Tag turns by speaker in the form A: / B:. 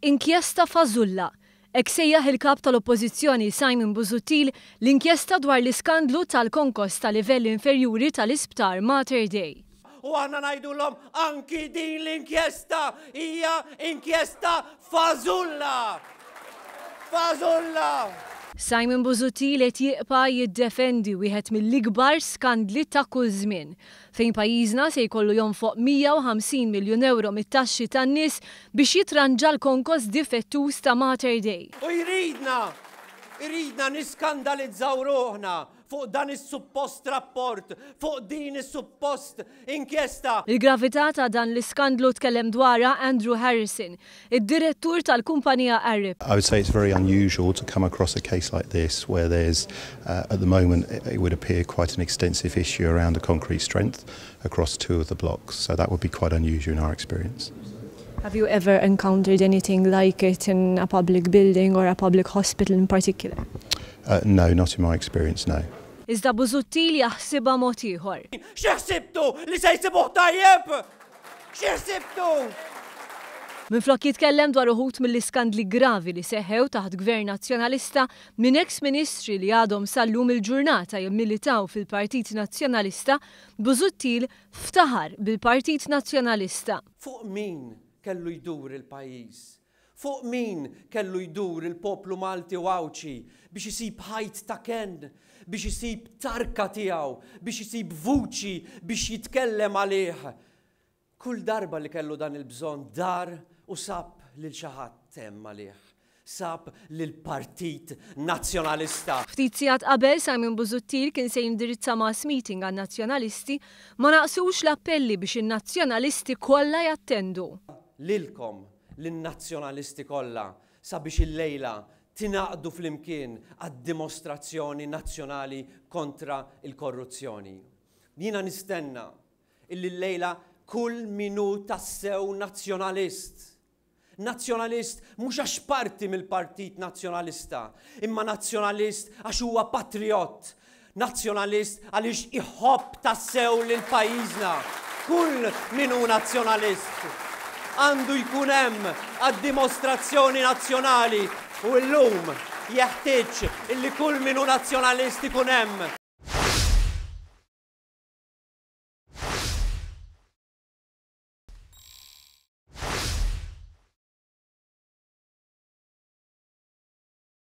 A: Inkjesta fażulla. Ek sejjaħ il-kap tal-oppozizjoni Simon Buzutil l-inkjesta dwar l-iskandlu tal-konkos tal-livell inferjuri tal-isptar Mater Day.
B: U għanna najdu l-om anki din l-inkjesta hija inkjesta
A: Fazulla! Fażulla! Simon Buzutil qed jibqa' jiddefendi wieħed mill-ikbar skandli ta' kull żmien fejn pajjiżna se jkollu jonfoq 150 miljun euro mit-taxxi tan-nies biex jitranġa l-konkos difettus ta' Mater Day.
B: U jridna, Iridna niskandalizzaw ruħna Fuq dan is-suppost rapport, fuq din is-suppost
A: inkjesta. Il-gravità ta' dan l-iskandlu tkellem dwara Andrew Harrison, id-direttur tal-kumpanija Arab.
C: I would say it's very unusual to come across a case like this where there's uh, at the moment it would appear quite an extensive issue around the concrete strength across two of the blocks. So that would be quite unusual in our experience.
A: Have you ever encountered anything like it in a public building or a public hospital in particular?
C: Uh, no, not in my experience, no.
A: iżda buzuttil jaħsiba mod ieħor. X'jaħsibtu li se
B: jsibuh tajjeb? Min
A: Minflok jitkellem dwar uħut mill-iskandli gravi li seħew taħt gvern nazzjonalista minn ex-ministri li għadhom sallum il-ġurnata jimmilitaw fil-Partit Nazzjonalista, Buzuttil ftaħar bil-Partit Nazzjonalista.
B: Fuq min kellu jdur il-pajis? Fuq min kellu jdur il-poplu Malti u għawċi biex jisib ħajt ta' ken, biex jisib tarka tijaw, biex jisib vuċi biex jitkellem għalih. Kull darba li kellu dan il-bżon dar u sab lil xaħat tem għalih sab l-Partit Nazjonalista.
A: Ftit sigħat qabel Simon Buzuttil kien se jindirizza mass meeting għan nazjonalisti ma naqsux l-appelli biex in-nazzjonalisti kollha jattendu.
B: Lilkom l-nazzjonalisti kollha sabiex il-lejla tinaqdu fl-imkien għad-dimostrazzjoni nazzjonali kontra il-korruzzjoni. Jina nistenna illi l-lejla kull minu tassew nazzjonalist. Nazzjonalist mhux għax parti mill-Partit Nazzjonalista, imma nazzjonalist għax huwa patriot, nazzjonalist għaliex iħobb tassew l pajjiżna. Kull minu nazzjonalist. عنده يكون أم الديمونستراسيوني نازيونالي واللوم يحتاج اللي كل منو نازيوناليست
A: يكون أم